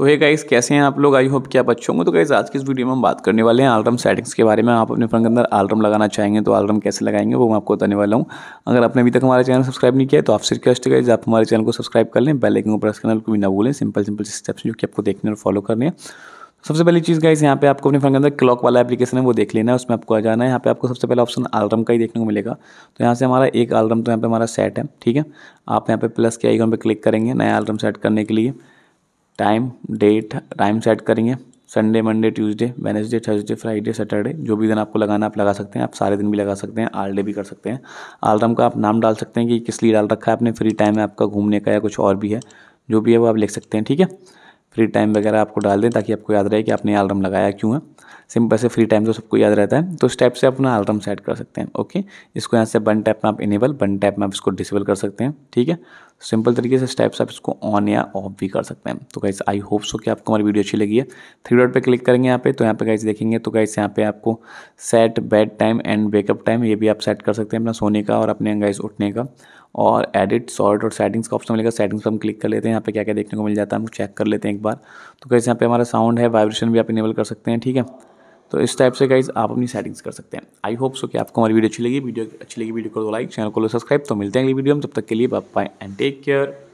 तो hey guys कैसे हैं आप लोग आई होप कि आप अच्छे होंगे तो गाइस आज की इस वीडियो में हम बात करने वाले हैं आलरम सेटिंग्स के बारे में आप अपने फ़ोन के अंदर आलरम लगाना चाहेंगे तो आलरम कैसे लगाएंगे वो मैं आपको बताने वाला हूँ अगर आपने अभी तक हमारे चैनल सब्सक्राइब नहीं किया तो आपसे रिक्वेस्ट है आप हमारे चैनल को सब्सक्राइब कर लें बेलाइकन को प्रेस करना बिल्कुल भी ना भूलें सिंपल सिंपल स्टेप्स जो कि आपको देखने और फॉलो करने हैं सबसे पहली चीज़ गाइस यहाँ पे आपको अपने फोन के अंदर क्लॉक वाला एप्लीकेशन है वो देख लेना है उसमें आपको आ जाना है यहाँ पे आपको सबसे पहला ऑप्शन आलरम का ही देखने को मिलेगा तो यहाँ से हमारा एक आलरम तो यहाँ पे हमारा सेट है ठीक है आप यहाँ पे प्लस के आइकन पे क्लिक करेंगे नया आलरम सेट करने के लिए टाइम डेट टाइम सेट करेंगे Sunday Monday Tuesday Wednesday Thursday Friday Saturday जो भी दिन आपको लगाना आप लगा सकते हैं आप सारे दिन भी लगा सकते हैं आल डे भी कर सकते हैं आलराम का आप नाम डाल सकते हैं कि किस लिए डाल रखा है आपने फ्री टाइम है आपका घूमने का या कुछ और भी है जो भी है वो आप लिख सकते हैं ठीक है फ्री टाइम वगैरह आपको डाल दें ताकि आपको याद रहे कि आपने आलराम लगाया क्यों है सिंपल से फ्री टाइम तो सबको याद रहता है तो स्टेप से अपना आलराम सेट कर सकते हैं ओके इसको यहाँ से बन टैप में आप इनेबल बन टैप में आप इसको डिसेबल कर सकते हैं ठीक है सिंपल तरीके से स्टेप्स आप इसको ऑन या ऑफ भी कर सकते हैं तो गाइस आई होप सो कि आपको हमारी वीडियो अच्छी लगी है थ्री डॉट पे क्लिक करेंगे यहाँ पे तो यहाँ पे गाइस देखेंगे तो गाइस यहाँ पे आपको set bed time and wake up time ये भी आप सेट कर सकते हैं अपना सोने का और अपने गाइस उठने का और एडिट सॉर्ट और सेटिंग्स का ऑप्शन मिलेगा सेटिंग्स पर हम क्लिक कर लेते हैं यहाँ पे क्या क्या देखने को मिल जाता है हम चेक कर लेते हैं एक बार तो कैसे यहाँ पे हमारा साउंड है वाइब्रेशन भी आप इनेबल कर सकते हैं ठीक है तो इस टाइप से गाइज आप अपनी सेटिंग्स कर सकते हैं आई होप सो कि आपको हमारी वीडियो अच्छी लगी वीडियो अच्छी लगी वीडियो को लाइक चैनल को सब्सक्राइब तो मिलते हैं अगली वीडियो में तब तक के लिए बाय एंड टेक केयर